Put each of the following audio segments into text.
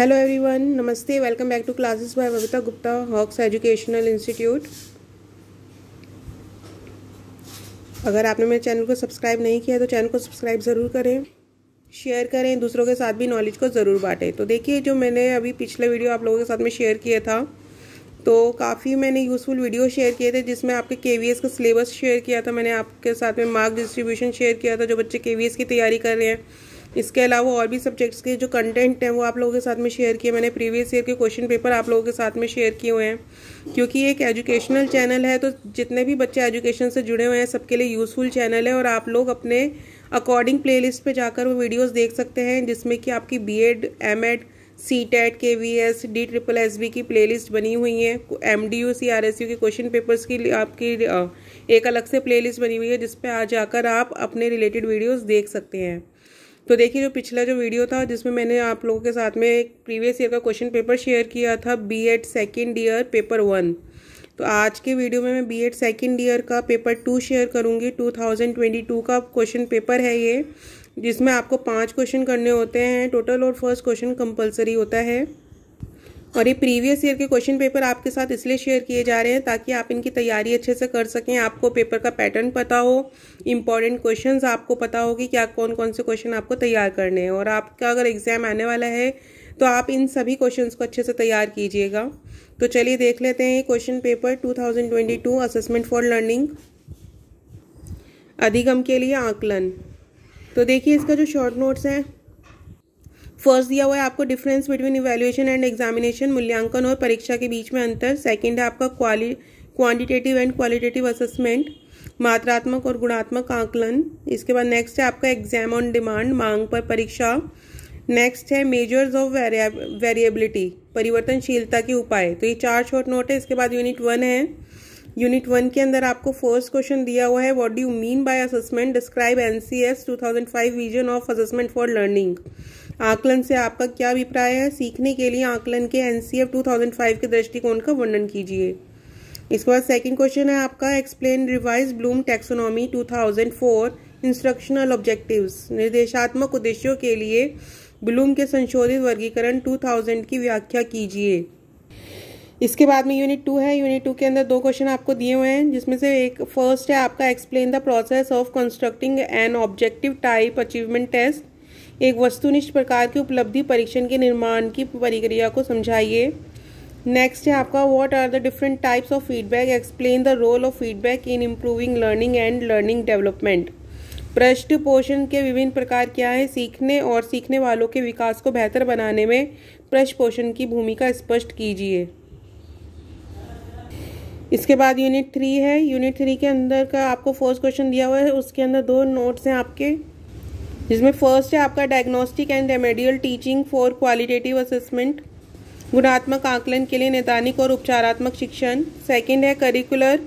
hello everyone नमस्ते welcome back to classes by Babita Gupta Hawks educational institute अगर आपने मेरे चैनल को सब्सक्राइब नहीं किया तो चैनल को सब्सक्राइब ज़रूर करें शेयर करें दूसरों के साथ भी नॉलेज को ज़रूर बांटें तो देखिए जो मैंने अभी पिछले वीडियो आप लोगों के साथ में शेयर किया था तो काफ़ी मैंने यूज़फुल वीडियो शेयर किए थे जिसमें आपके के का सिलेबस शेयर किया था मैंने आपके साथ में मार्क डिस्ट्रीब्यूशन शेयर किया था जो बच्चे के की तैयारी कर रहे हैं इसके अलावा और भी सब्जेक्ट्स के जो कंटेंट हैं वो आप लोगों के साथ में शेयर किए मैंने प्रीवियस ईयर के क्वेश्चन पेपर आप लोगों के साथ में शेयर किए हुए हैं क्योंकि एक एजुकेशनल चैनल है तो जितने भी बच्चे एजुकेशन से जुड़े हुए हैं सबके लिए यूज़फुल चैनल है और आप लोग अपने अकॉर्डिंग लिस्ट पर जाकर वो वीडियोज़ देख सकते हैं जिसमें कि आपकी B Ed M Ed C TET K V S D triple S B की प्ले लिस्ट बनी हुई है M D U C R S U के क्वेश्चन पेपर्स की आपकी एक अलग से प्ले लिस्ट बनी हुई है जिस पर आ जाकर आप अपने रिलेटेड वीडियोज़ देख सकते हैं तो देखिए जो पिछला जो वीडियो था जिसमें मैंने आप लोगों के साथ में एक प्रीवियस ईयर का क्वेश्चन पेपर शेयर किया था B Ed second year paper one तो आज के वीडियो में मैं बी एड सेकेंड ईयर का पेपर टू शेयर करूँगी 2022 का क्वेश्चन पेपर है ये जिसमें आपको पांच क्वेश्चन करने होते हैं टोटल और फर्स्ट क्वेश्चन कंपलसरी होता है और ये प्रीवियस ईयर के क्वेश्चन पेपर आपके साथ इसलिए शेयर किए जा रहे हैं ताकि आप इनकी तैयारी अच्छे से कर सकें आपको पेपर का पैटर्न पता हो इंपॉर्टेंट क्वेश्चन आपको पता हो कि क्या कौन कौन से क्वेश्चन आपको तैयार करने हैं और आपका अगर एग्जाम आने वाला है तो आप इन सभी क्वेश्चन को अच्छे से तैयार कीजिएगा तो चलिए देख लेते हैं ये question paper 2022 assessment for learning अधिगम के लिए आकलन तो देखिए इसका जो शॉर्ट नोट्स हैं फर्स्ट दिया हुआ है आपको difference between evaluation and examination मूल्यांकन और परीक्षा के बीच में अंतर सेकेंड है आपका क्वालि एंड क्वालिटेटिव असेसमेंट मात्रात्मक और गुणात्मक आंकलन इसके बाद नेक्स्ट है आपका एग्जाम ऑन डिमांड मांग पर परीक्षा नेक्स्ट है मेजर्स ऑफ वेरिएबिलिटी परिवर्तनशीलता के उपाय तो ये चार शॉर्ट नोट है इसके बाद यूनिट वन है यूनिट वन के अंदर आपको फर्स्ट क्वेश्चन दिया हुआ है what do you mean by assessment describe NCS 2005 vision of assessment for learning आकलन से आपका क्या अभिप्राय है सीखने के लिए आकलन के एनसीएफ 2005 के दृष्टिकोण का वर्णन कीजिए इसके बाद सेकेंड क्वेश्चन है आपका explain revise Bloom taxonomy 2004 instructional objectives निर्देशात्मक उद्देश्यों के लिए ब्लूम के संशोधित वर्गीकरण 2000 की व्याख्या कीजिए इसके बाद में यूनिट टू है यूनिट टू के अंदर दो क्वेश्चन आपको दिए हुए हैं जिसमें से एक फर्स्ट है आपका explain the process of constructing an objective type achievement test एक वस्तुनिष्ठ प्रकार की उपलब्धि परीक्षण के निर्माण की प्रक्रिया को समझाइए नेक्स्ट है आपका what are the different types of feedback explain the role of feedback in improving learning and learning development पृष्ठ पोषण के विभिन्न प्रकार क्या है सीखने और सीखने वालों के विकास को बेहतर बनाने में पृष्ठ पोषण की भूमिका स्पष्ट कीजिए इसके बाद यूनिट थ्री है यूनिट थ्री के अंदर का आपको फोर्थ क्वेश्चन दिया हुआ है उसके अंदर दो नोट्स हैं आपके जिसमें फर्स्ट है आपका diagnostic and remedial teaching for qualitative assessment गुणात्मक आकलन के लिए नैदानिक और उपचारात्मक शिक्षण सेकेंड है curricular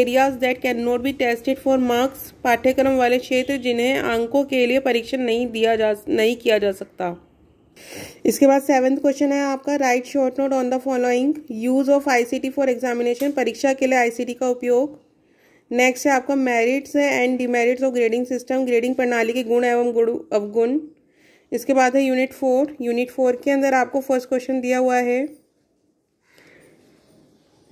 areas that can not be tested for marks पाठ्यक्रम वाले क्षेत्र जिन्हें अंकों के लिए परीक्षण नहीं दिया जा नहीं किया जा सकता इसके बाद सेवेंथ क्वेश्चन है आपका write short note on the following use of ICT for examination परीक्षा के लिए आईसीटी का उपयोग नेक्स्ट है आपका मेरिट्स है and demerits of grading system grading प्रणाली के गुण एवं गुण अवगुण इसके बाद है यूनिट फोर यूनिट फोर के अंदर आपको फर्स्ट क्वेश्चन दिया हुआ है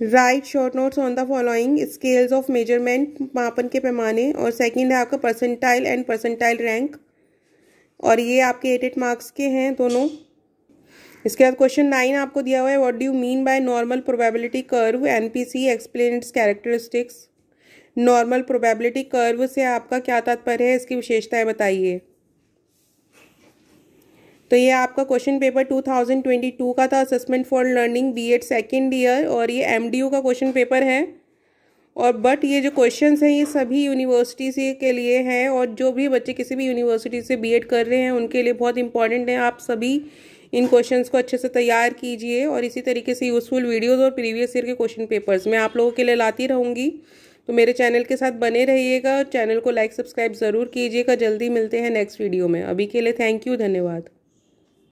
write short notes on the following scales of measurement मापन के पैमाने और सेकंड है आपका परसेंटाइल एंड परसेंटाइल रैंक और ये आपके एट एट मार्क्स के हैं दोनों इसके बाद क्वेश्चन नाइन आपको दिया हुआ है what do you mean by normal probability curve NPC explain characteristics normal probability curve से आपका क्या तात्पर्य है इसकी विशेषताएं बताइए तो ये आपका क्वेश्चन पेपर 2022 का था assessment for learning B Ed second year और ये एमडीयू का क्वेश्चन पेपर है और बट ये जो क्वेश्चंस हैं ये सभी यूनिवर्सिटी के लिए हैं और जो भी बच्चे किसी भी यूनिवर्सिटी से बीएड कर रहे हैं उनके लिए बहुत इंपॉर्टेंट है आप सभी इन क्वेश्चंस को अच्छे से तैयार कीजिए और इसी तरीके से यूज़फुल वीडियोस और प्रीवियस ईयर के क्वेश्चन पेपर्स मैं आप लोगों के लिए लाती रहूँगी तो मेरे चैनल के साथ बने रहिएगा चैनल को लाइक सब्सक्राइब ज़रूर कीजिएगा जल्दी मिलते हैं नेक्स्ट वीडियो में अभी के लिए थैंक यू धन्यवाद